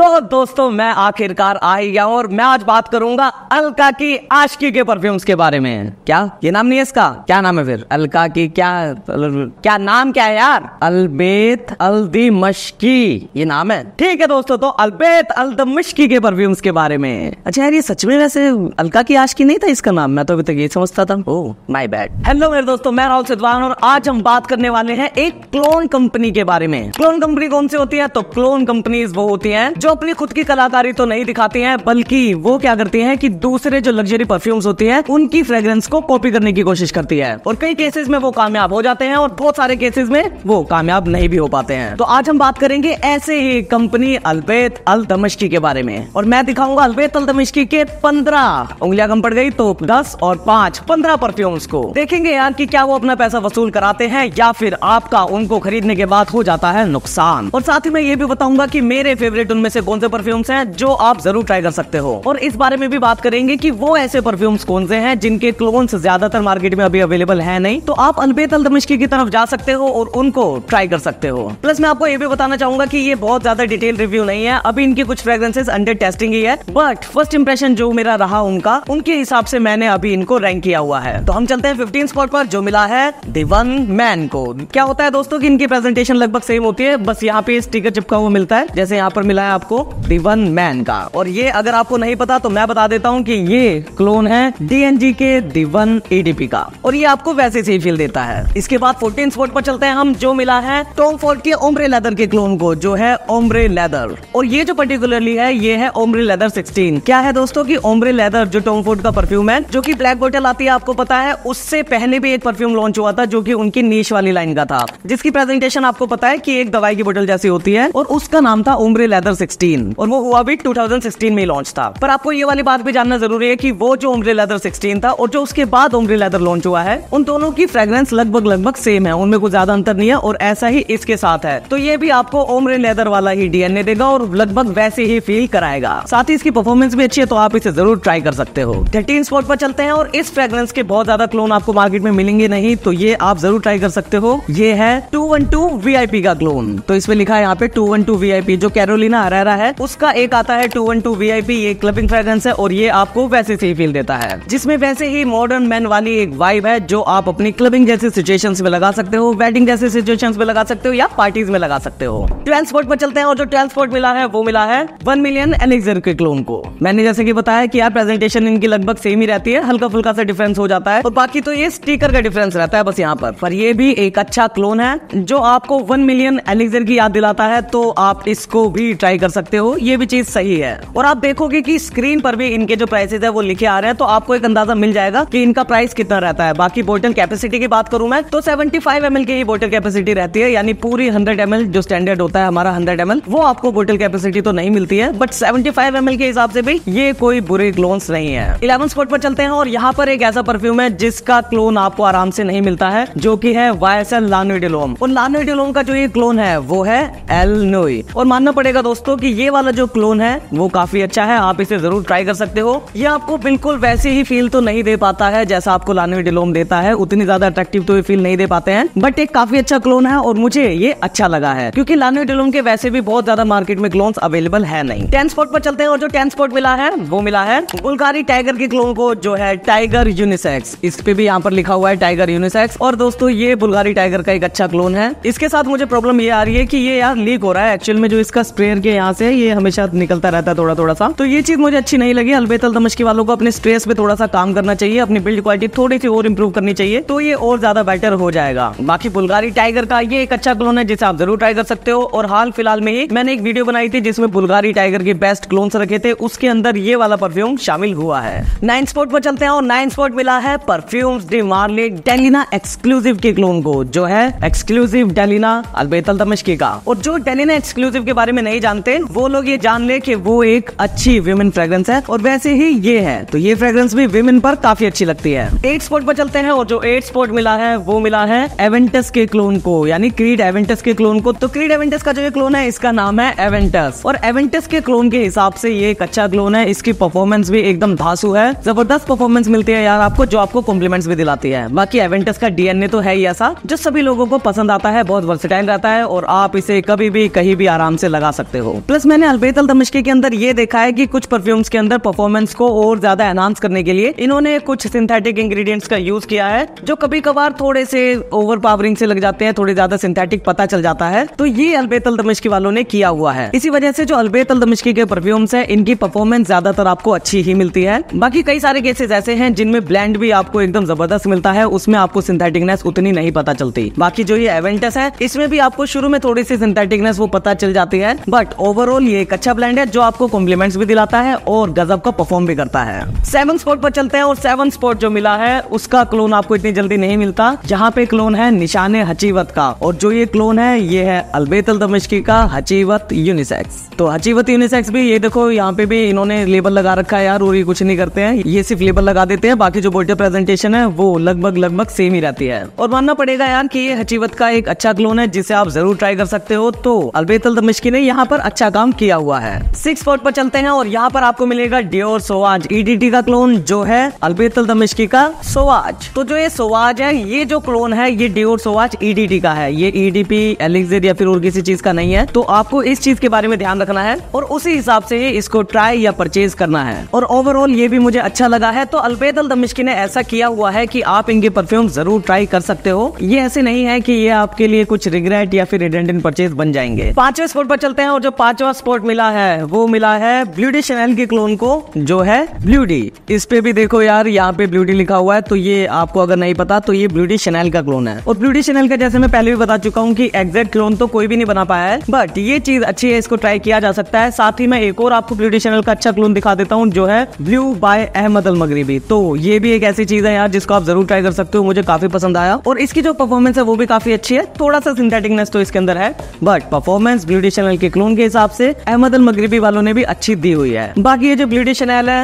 तो दोस्तों मैं आखिरकार आ ही गया और मैं आज बात करूंगा अलका की आशकी के परफ्यूम्स के बारे में क्या ये नाम नहीं है इसका क्या नाम है फिर अलका की क्या क्या नाम क्या है यार अलबेत अल्दी मशकी ये नाम है ठीक है दोस्तों तो अलबेत अलदमशकी के परफ्यूम्स के बारे में अच्छा यार ये सच में वैसे अलका की आशकी नहीं था इसका नाम मैं तो अभी तक ये समझता था ओ माई बैड हेलो मेरे दोस्तों मैं राहुल सिद्वान और आज हम बात करने वाले हैं एक क्लोन कंपनी के बारे में क्लोन कंपनी कौन सी होती है तो क्लोन कंपनीज वो होती है जो जो अपनी खुद की कलाकारी तो नहीं दिखाती हैं बल्कि वो क्या करती हैं कि दूसरे जो लग्जरी परफ्यूम्स होती हैं उनकी फ्रेग्रेंस को कॉपी करने की कोशिश करती है और कई केसेस में वो कामयाब हो जाते हैं और बहुत सारे केसेस में वो कामयाब नहीं भी हो पाते हैं तो आज हम बात करेंगे ऐसे ही कंपनी अलबेत अल तमिश्की के बारे में और मैं दिखाऊंगा अलबेत अल तमिश्की के पंद्रह उंगलियां कम पड़ गई तो दस और पांच पंद्रह परफ्यूम्स को देखेंगे यार कि क्या वो अपना पैसा वसूल कराते हैं या फिर आपका उनको खरीदने के बाद हो जाता है नुकसान और साथ ही मैं ये भी बताऊंगा की मेरे फेवरेट उनमें से ऐसे कौन से परफ्यूम्स हैं जो आप जरूर ट्राई कर सकते हो और इस बारे में भी बात करेंगे कि वो ऐसे परफ्यूम्स कौन से हैं जिनके क्लोन्स ज्यादातर मार्केट में अभी अवेलेबल है नहीं तो आप अलबेत अल की तरफ जा सकते हो और उनको ट्राई कर सकते हो प्लस मैं आपको ये भी बताना चाहूंगा की ये बहुत ज्यादा डिटेल रिव्यू नहीं है अभी इनकी कुछ फ्रेग्रेंसेज अंडर टेस्टिंग ही है बट फर्स्ट इंप्रेशन जो मेरा रहा उनका उनके हिसाब से मैंने अभी इनको रैंक किया हुआ है तो हम चलते हैं फिफ्टीन स्पॉट पर जो मिला है दिवन मैन को क्या होता है दोस्तों की इनकी प्रेजेंटेशन लगभग सेम होती है बस यहाँ पे स्टिकर चिपका हुआ मिलता है जैसे यहाँ पर मिला है आपको आपको दिवन मैन का और ये अगर आपको नहीं पता तो मैं बता देता हूँ कि ये क्लोन है डीएनजी के दिवन एडीपी का और ये आपको वैसे से ही फील देता है इसके बाद फोर्टीन स्पोर्ट पर चलते हैं हम जो मिला है टॉम फोर्ड के ओमरे लेदर के क्लोन को जो है ओमरे लेदर और ये जो पर्टिकुलरली है ये है ओमरे लेदर सिक्सटीन क्या है दोस्तों की ओमरे लेदर जो टॉम फोर्ड का परफ्यूम है जो की ब्लैक बोटल आती है आपको पता है उससे पहले भी एक परफ्यूम लॉन्च हुआ था जो की उनकी नीच वाली लाइन का था जिसकी प्रेजेंटेशन आपको पता है की एक दवाई की बोटल जैसी होती है और उसका नाम था ओमरे लेदर सिक्सटीन 2016 और वो हुआ भी 2016 में लॉन्च था पर आपको ये वाली बात भी जानना जरूरी है कि वो जो उम्र लेदर 16 था और जो उसके बाद उम्र लेदर लॉन्च हुआ है उन दोनों की फ्रेग्रेंस लगभग लगभग सेम है उनमें कुछ ज्यादा अंतर नहीं है और ऐसा ही इसके साथ है तो ये भी आपको ओमरे लेदर वाला ही डीएनए देगा और लगभग वैसे ही फील कराएगा साथ ही इसकी परफॉर्मेंस भी अच्छी है तो आप इसे जरूर ट्राई कर सकते हो थर्टीन स्पॉट पर चलते हैं और इस फ्रेग्रेंस के बहुत ज्यादा क्लोन आपको मार्केट में मिलेंगे नहीं तो ये आप जरूर ट्राई कर सकते हो ये है टू वन टू पी का क्लोन तो इसमें लिखा है यहाँ पे टू वन टू पी जो कैरोलिना है फुरैरा है उसका एक आता है two one two V I P ये क्लबिंग फ्रेग्रेंस है और ये आपको वैसे से ही फील देता है जिसमे वैसे ही मॉडर्न मैन वाली एक वाइब है जो आप अपनी क्लबिंग जैसे सिचुएशन में लगा सकते हो वेडिंग जैसे सिचुएशन में लगा सकते हो या पार्टी में लगा सकते हो ट्वेल्थ स्पोर्ट में चलते हैं और जो ट्वेल्थ स्पोर्ट मिला है वो मिला है वन मिलियन एलेक्जर के क्लोन को मैंने जैसे की बताया की यार प्रेजेंटेशन इनकी लगभग सेम ही रहती है हल्का फुल्का सा डिफरेंस हो जाता है और बाकी तो ये स्टीकर का डिफरेंस रहता है बस यहाँ पर पर ये भी एक अच्छा क्लोन है जो आपको वन मिलियन एलेक्जर की याद दिलाता है तो आप इसको भी ट्राई कर कर सकते हो ये भी चीज सही है और आप देखोगे की स्क्रीन पर भी इनके जो प्राइसेज है वो लिखे आ रहे हैं तो आपको एक अंदाजा मिल जाएगा की इनका प्राइस कितना रहता है बाकी बोटल कैपेसिटी की बात करूं मैं तो सेवेंटी फाइव एम एल की बोटल कैपेसिटी रहती है यानी पूरी हंड्रेड एम जो स्टैंडर्ड होता है हमारा हंड्रेड एम वो आपको बोटल कैपेसिटी तो नहीं मिलती है बट सेवेंटी फाइव एम के हिसाब से भी ये कोई बुरे क्लोन्स नहीं है इलेवन स्पॉट पर चलते हैं और यहाँ पर एक ऐसा परफ्यूम है जिसका क्लोन आपको आराम से नहीं मिलता है जो की है वायसल एस लानोडिलोम और लानोडिलोम का जो ये क्लोन है वो है एल नोई और मानना पड़ेगा दोस्तों कि ये वाला जो क्लोन है वो काफी अच्छा है आप इसे जरूर ट्राई कर सकते हो ये आपको बिल्कुल वैसे ही फील तो नहीं दे पाता है जैसा आपको लाने में डिलोम देता है उतनी ज्यादा अट्रैक्टिव तो ये फील नहीं दे पाते हैं बट एक काफी अच्छा क्लोन है और मुझे ये अच्छा लगा है क्योंकि लानवे डिलोम के वैसे भी बहुत ज्यादा मार्केट में क्लोन अवेलेबल है नहीं टेन स्पॉट पर चलते हैं और जो टेन स्पॉट मिला है वो मिला है बुल्गारी टाइगर के क्लोन को जो है टाइगर यूनिसेक्स इस पे भी यहाँ पर लिखा हुआ है टाइगर यूनिसेक्स और दोस्तों ये बुलगारी टाइगर का एक अच्छा क्लोन है इसके साथ मुझे प्रॉब्लम ये आ रही है कि ये यार लीक हो रहा है एक्चुअल में जो इसका स्प्रेयर के यहाँ यहाँ से ये हमेशा निकलता रहता है थोड़ा थोड़ा सा तो ये चीज मुझे अच्छी नहीं लगी अलबेतल अलतमशकी वालों को अपने स्ट्रेस पे थोड़ा सा काम करना चाहिए अपनी बिल्ड क्वालिटी थोड़ी सी और इम्प्रूव करनी चाहिए तो ये और ज्यादा बेटर हो जाएगा बाकी बुलगारी टाइगर का ये एक अच्छा क्लोन है जिसे आप जरूर ट्राई कर सकते हो और हाल फिलहाल में ही मैंने एक वीडियो बनाई थी जिसमें बुलगारी टाइगर के बेस्ट क्लोन्स रखे थे उसके अंदर ये वाला परफ्यूम शामिल हुआ है नाइन स्पॉट पर चलते हैं और नाइन स्पॉट मिला है perfume de Marly Delina exclusive के क्लोन को जो है एक्सक्लूसिव डेलिना अलबेतल दमशकी का और जो डेलिना एक्सक्लूसिव के बारे में नहीं जानते वो लोग ये जान ले कि वो एक अच्छी विमेन फ्रेग्रेंस है और वैसे ही ये है तो ये फ्रेग्रेंस भी विमेन पर काफी अच्छी लगती है एट स्पॉट पर चलते हैं और जो एट स्पॉट मिला है वो मिला है एवेंटस के क्लोन को यानी क्रीड एवेंटस के क्लोन को तो क्रीड एवेंटस का जो ये क्लोन है इसका नाम है एवेंटस और एवेंटस के क्लोन के हिसाब से ये एक अच्छा क्लोन है इसकी परफॉर्मेंस भी एकदम धासु है जबरदस्त परफॉर्मेंस मिलती है यार आपको जो आपको कॉम्प्लीमेंट्स भी दिलाती है बाकी एवेंटस का डीएनए तो है ही ऐसा जो सभी लोगों को पसंद आता है बहुत वर्सेटाइल रहता है और आप इसे कभी भी कहीं भी आराम से लगा सकते हो प्लस मैंने अलबेत अल दमिश्के के अंदर ये देखा है कि कुछ परफ्यूम्स के अंदर परफॉर्मेंस को और ज्यादा एनहांस करने के लिए इन्होंने कुछ सिंथेटिक इंग्रेडिएंट्स का यूज किया है जो कभी कभार थोड़े से ओवर पावरिंग से लग जाते हैं थोड़े ज्यादा सिंथेटिक पता चल जाता है तो ये अलबेत अल दमिश्की वालों ने किया हुआ है इसी वजह से जो अलबेत अल दमिश्की के परफ्यूम्स है इनकी परफॉर्मेंस ज्यादातर आपको अच्छी ही मिलती है बाकी कई सारे केसेस ऐसे हैं जिनमें ब्लैंड भी आपको एकदम जबरदस्त मिलता है उसमें आपको सिंथेटिकनेस उतनी नहीं पता चलती बाकी जो ये एवेंटस है इसमें भी आपको शुरू में थोड़ी सी सिंथेटिकनेस वो पता चल जाती है बट ओवर ओवरऑल ये एक अच्छा ब्लैंड है जो आपको कॉम्प्लीमेंट्स भी दिलाता है और गजब का परफॉर्म भी करता है सेवन स्पॉट पर चलते हैं और सेवन स्पॉट जो मिला है उसका क्लोन आपको इतनी जल्दी नहीं मिलता जहाँ पे क्लोन है निशाने हचीवत का और जो ये क्लोन है ये है अलबेतल दमिश्की का हचीवत यूनिसेक्स तो हचीवत यूनिसेक्स भी ये देखो यहाँ पे भी इन्होंने लेबल लगा रखा है यार और ये कुछ नहीं करते हैं ये सिर्फ लेबल लगा देते हैं बाकी जो बोर्ड प्रेजेंटेशन है वो लगभग लगभग सेम ही रहती है और मानना पड़ेगा यार की ये हचीवत का एक अच्छा क्लोन है जिसे आप जरूर ट्राई कर सकते हो तो अलबेतल दमिश्की ने यहाँ पर अच्छा अच्छा काम किया हुआ है सिक्स फोर्ट पर चलते हैं और यहाँ पर आपको मिलेगा डियोर सोवाज ईडीटी का क्लोन जो है अलबेतल दमिश्की का सोवाज तो जो ये सोवाज है ये जो क्लोन है ये डियोर सोवाज ईडीटी का है ये ईडीपी e एलिक्सिर या फिर और किसी चीज का नहीं है तो आपको इस चीज के बारे में ध्यान रखना है और उसी हिसाब से ही इसको ट्राई या परचेज करना है और ओवरऑल ये भी मुझे अच्छा लगा है तो अलबेतल दमिश्की ने ऐसा किया हुआ है की आप इनके परफ्यूम जरूर ट्राई कर सकते हो ये ऐसे नहीं है की ये आपके लिए कुछ रिग्रेट या फिर रिडेंडेंट परचेज बन जाएंगे पांचवे स्पोर्ट पर चलते हैं और जो पांच पांचवा स्पॉट मिला है वो मिला है ब्लूडी चैनल के क्लोन को जो है ब्लूडी इस पे भी देखो यार यहाँ पे ब्लूडी लिखा हुआ है तो ये आपको अगर नहीं पता तो ये ब्लूडी चैनल का क्लोन है और ब्लूडी चैनल का जैसे मैं पहले भी बता चुका हूँ की एग्जैक्ट क्लोन तो कोई भी नहीं बना पाया है बट ये चीज अच्छी है इसको ट्राई किया जा सकता है साथ ही मैं एक और आपको ब्लूडी चैनल का अच्छा क्लोन दिखा देता हूँ जो है blue by Ahmed Al Maghribi तो ये भी एक ऐसी चीज है यार जिसको आप जरूर ट्राई कर सकते हो मुझे काफी पसंद आया और इसकी जो परफॉर्मेंस है वो भी काफी अच्छी है थोड़ा सा सिंथेटिकनेस तो इसके अंदर है बट परफॉर्मेंस ब्लूडी चैनल के क्लोन के हिसाब हिसाब से अहमद अल मगरबी वालों ने भी अच्छी दी हुई है बाकी ये जो ब्यूटी शनैल है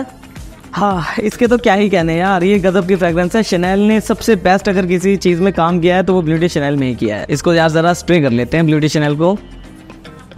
हाँ इसके तो क्या ही कहने यार ये गजब की फ्रेग्रेंस है शनैल ने सबसे बेस्ट अगर किसी चीज़ में काम किया है तो वो ब्यूटी शनैल में ही किया है इसको यार ज़रा स्प्रे कर लेते हैं ब्यूटी शनैल को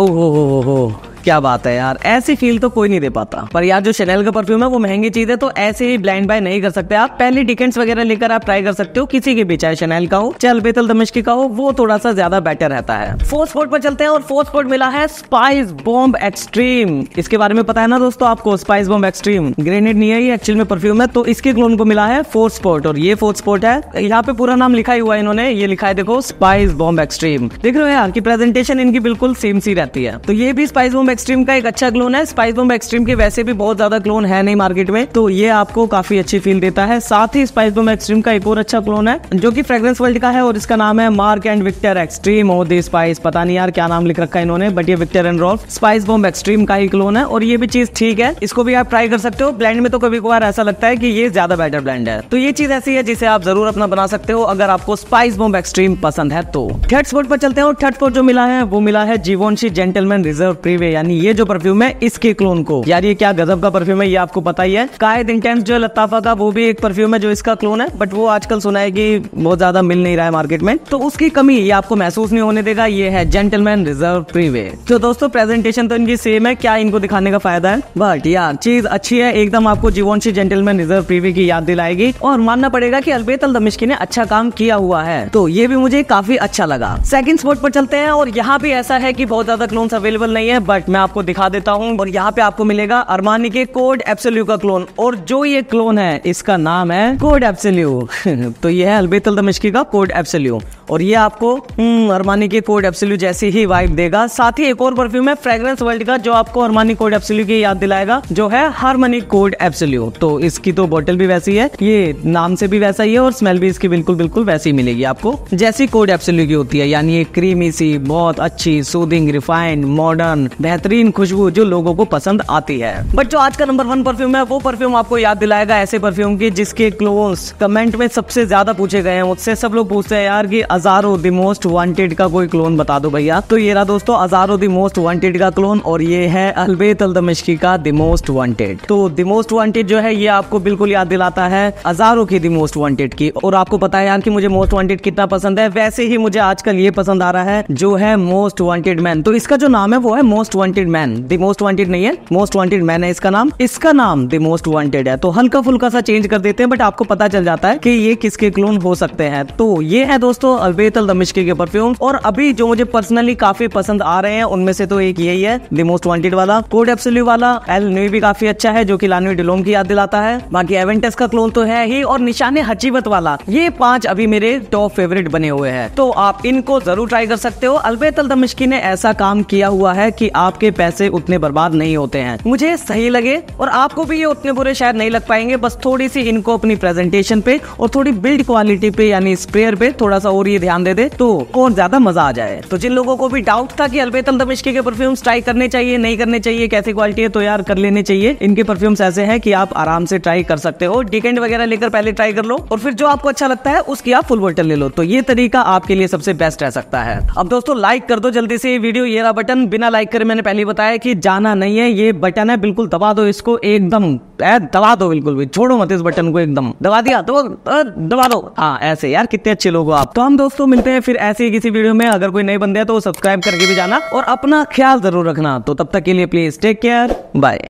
ओहो हो हो हो क्या बात है यार ऐसी फील तो कोई नहीं दे पाता पर यार जो शनैल का परफ्यूम है वो महंगी चीज है तो ऐसे ही ब्लाइंड बाय नहीं कर सकते आप पहले डिकेंट्स वगैरह लेकर आप ट्राई कर सकते हो किसी के भी चाहे शनैल का हो चाहे अलबेतल दमिश्की का हो वो थोड़ा सा ज्यादा बेटर रहता है फोर्थ फोर्ट पर चलते हैं और फोर्थ फोर्ट मिला है स्पाइस बॉम्ब एक्सट्रीम इसके बारे में पता है ना दोस्तों आपको स्पाइस बॉम्ब एक्सट्रीम ग्रेनेड नहीं है ये एक्चुअल में परफ्यूम है तो इसके क्लोन को मिला है फोर्थ स्पोर्ट और ये फोर्थ स्पोर्ट है यहाँ पे पूरा नाम लिखा हुआ है इन्होंने ये लिखा है देखो स्पाइस बॉम्ब एक्सट्रीम देख रहे हो यार की प्रेजेंटेशन इनकी बिल्कुल सेम सी रहती है तो ये भी स्पाइस बॉम्ब एक्सट्रीम का एक अच्छा क्लोन है स्पाइस बम्ब एक्सट्रीम के वैसे भी बहुत ज्यादा क्लोन है नहीं मार्केट में तो ये आपको काफी अच्छी फील देता है साथ ही स्पाइस बम्ब एक्सट्रीम का एक और अच्छा क्लोन है जो की फ्रेग्रेंस वर्ल्ड का है और इसका नाम है मार्क एंड विक्टर एक्सट्रीम और दे स्पाइस पता नहीं यार क्या नाम लिख रखा है इन्होंने बट ये Viktor and Rolf spice bomb extreme का ही क्लोन है और ये भी चीज ठीक है इसको भी आप ट्राई कर सकते हो ब्लैंड में तो कभी कभार ऐसा लगता है कि ये ज्यादा बेटर ब्लैंड है तो ये चीज ऐसी है जिसे आप जरूर अपना बना सकते हो अगर आपको स्पाइस बॉम्ब एक्सट्रीम पसंद है तो थर्ड स्पोर्ट पर चलते हैं और थर्ड स्पोर्ट जो मिला है वो मिला है जीवनशी जेंटलमैन रिजर्व प्रीवे यानी यानी ये जो परफ्यूम है इसके क्लोन को यार ये क्या गजब का परफ्यूम है ये आपको पता ही है कायद इंटेंस जो लताफा का वो भी एक परफ्यूम है जो इसका क्लोन है बट वो आजकल सुना है की बहुत ज्यादा मिल नहीं रहा है मार्केट में तो उसकी कमी ये आपको महसूस नहीं होने देगा ये है जेंटलमैन रिजर्व प्रीवे तो दोस्तों प्रेजेंटेशन तो इनकी सेम है क्या इनको दिखाने का फायदा है बट यार चीज अच्छी है एकदम आपको जीवन से जेंटलमैन रिजर्व प्रीवे की याद दिलाएगी और मानना पड़ेगा की अलबेत अल दमिश्की ने अच्छा काम किया हुआ है तो ये भी मुझे काफी अच्छा लगा सेकंड स्पॉट पर चलते हैं और यहाँ भी ऐसा है की बहुत ज्यादा क्लोन्स अवेलेबल नहीं है बट मैं आपको दिखा देता हूँ और यहाँ पे आपको मिलेगा अरमानी के कोड एप्सल्यू का क्लोन और जो ये क्लोन है इसका नाम है कोड एप्सल्यू तो ये है अलबेतल दमिश्की का कोड एप्सल्यू और ये आपको हम्म, अरमानी के कोड एप्सल्यू जैसी ही वाइब देगा साथ ही एक और परफ्यूम है फ्रेग्रेंस वर्ल्ड का जो आपको अरमानी कोड एप्सल्यू की याद दिलाएगा जो है हारमनी कोड एप्सल्यू तो इसकी तो बॉटल भी वैसी है ये नाम से भी वैसा ही है और स्मेल भी इसकी बिल्कुल बिल्कुल वैसी मिलेगी आपको जैसी कोड एप्सल्यू की होती है यानी ये क्रीमी सी बहुत अच्छी सूदिंग रिफाइंड मॉडर्न बेहतरीन खुशबू जो लोगों को पसंद आती है बट जो आज का नंबर वन परफ्यूम है वो परफ्यूम आपको याद दिलाएगा ऐसे परफ्यूम की जिसके क्लोज कमेंट में सबसे ज्यादा पूछे गए हैं उससे सब लोग पूछते हैं यार कि अजारो दी मोस्ट वांटेड का कोई क्लोन बता दो भैया तो ये रहा दोस्तों अजारो दी मोस्ट वांटेड का क्लोन और ये है अलबेत अल दमिश्की का दी मोस्ट वांटेड तो दी मोस्ट वांटेड जो है ये आपको बिल्कुल याद दिलाता है अजारो की दी मोस्ट वांटेड की और आपको पता है यार कि मुझे मोस्ट वांटेड कितना पसंद है वैसे ही मुझे आजकल ये पसंद आ रहा है जो है मोस्ट वांटेड मैन तो इसका जो नाम है वो है most wanted man the most wanted नहीं है मोस्ट वांटेड मैन है इसका नाम इसका नाम द मोस्ट वांटेड है तो हल्का फुल्का सा चेंज कर देते हैं बट आपको पता चल जाता है कि ये किसके क्लोन हो सकते हैं तो ये है दोस्तों अलबेतल दमिश्के के परफ्यूम और अभी जो मुझे पर्सनली काफी पसंद आ रहे हैं उनमें से तो एक यही है द मोस्ट वांटेड वाला कोड एप्सल्यू वाला एल न्यू भी काफी अच्छा है जो की लानवी डिलोम की याद दिलाता है बाकी एवेंटेस का क्लोन तो है ही और निशाने हचीवत वाला ये पांच अभी मेरे टॉप फेवरेट बने हुए हैं तो आप इनको जरूर ट्राई कर सकते हो अलबेतल दमिश्की ने ऐसा काम किया हुआ है कि आप आपके पैसे उतने बर्बाद नहीं होते हैं मुझे सही लगे और आपको भी ये उतने बुरे शायद नहीं लग पाएंगे बस थोड़ी सी इनको अपनी प्रेजेंटेशन पे और थोड़ी बिल्ड क्वालिटी पे यानी स्प्रेयर पे थोड़ा सा और ये ध्यान दे दे तो और ज्यादा मजा आ जाए तो जिन लोगों को भी डाउट था कि अलबेतल दमिश्के के परफ्यूम्स ट्राई करने चाहिए नहीं करने चाहिए कैसी क्वालिटी है तो यार कर लेने चाहिए इनके परफ्यूम्स ऐसे है कि आप आराम से ट्राई कर सकते हो डिकेंड वगैरह लेकर पहले ट्राई कर लो और फिर जो आपको अच्छा लगता है उसकी आप फुल बोटल ले लो तो ये तरीका आपके लिए सबसे बेस्ट रह सकता है अब दोस्तों लाइक कर दो जल्दी से वीडियो ये रहा बटन बिना लाइक करे मैंने पहले ही बताया कि जाना नहीं है ये बटन है बिल्कुल दबा दो इसको एकदम दबा दो बिल्कुल भी छोड़ो मत इस बटन को एकदम दबा दिया तो, तो दबा दो हाँ ऐसे यार कितने अच्छे लोग हो आप तो हम दोस्तों मिलते हैं फिर ऐसे ही किसी वीडियो में अगर कोई नए बंदे तो सब्सक्राइब करके भी जाना और अपना ख्याल जरूर रखना तो तब तक के लिए प्लीज टेक केयर बाय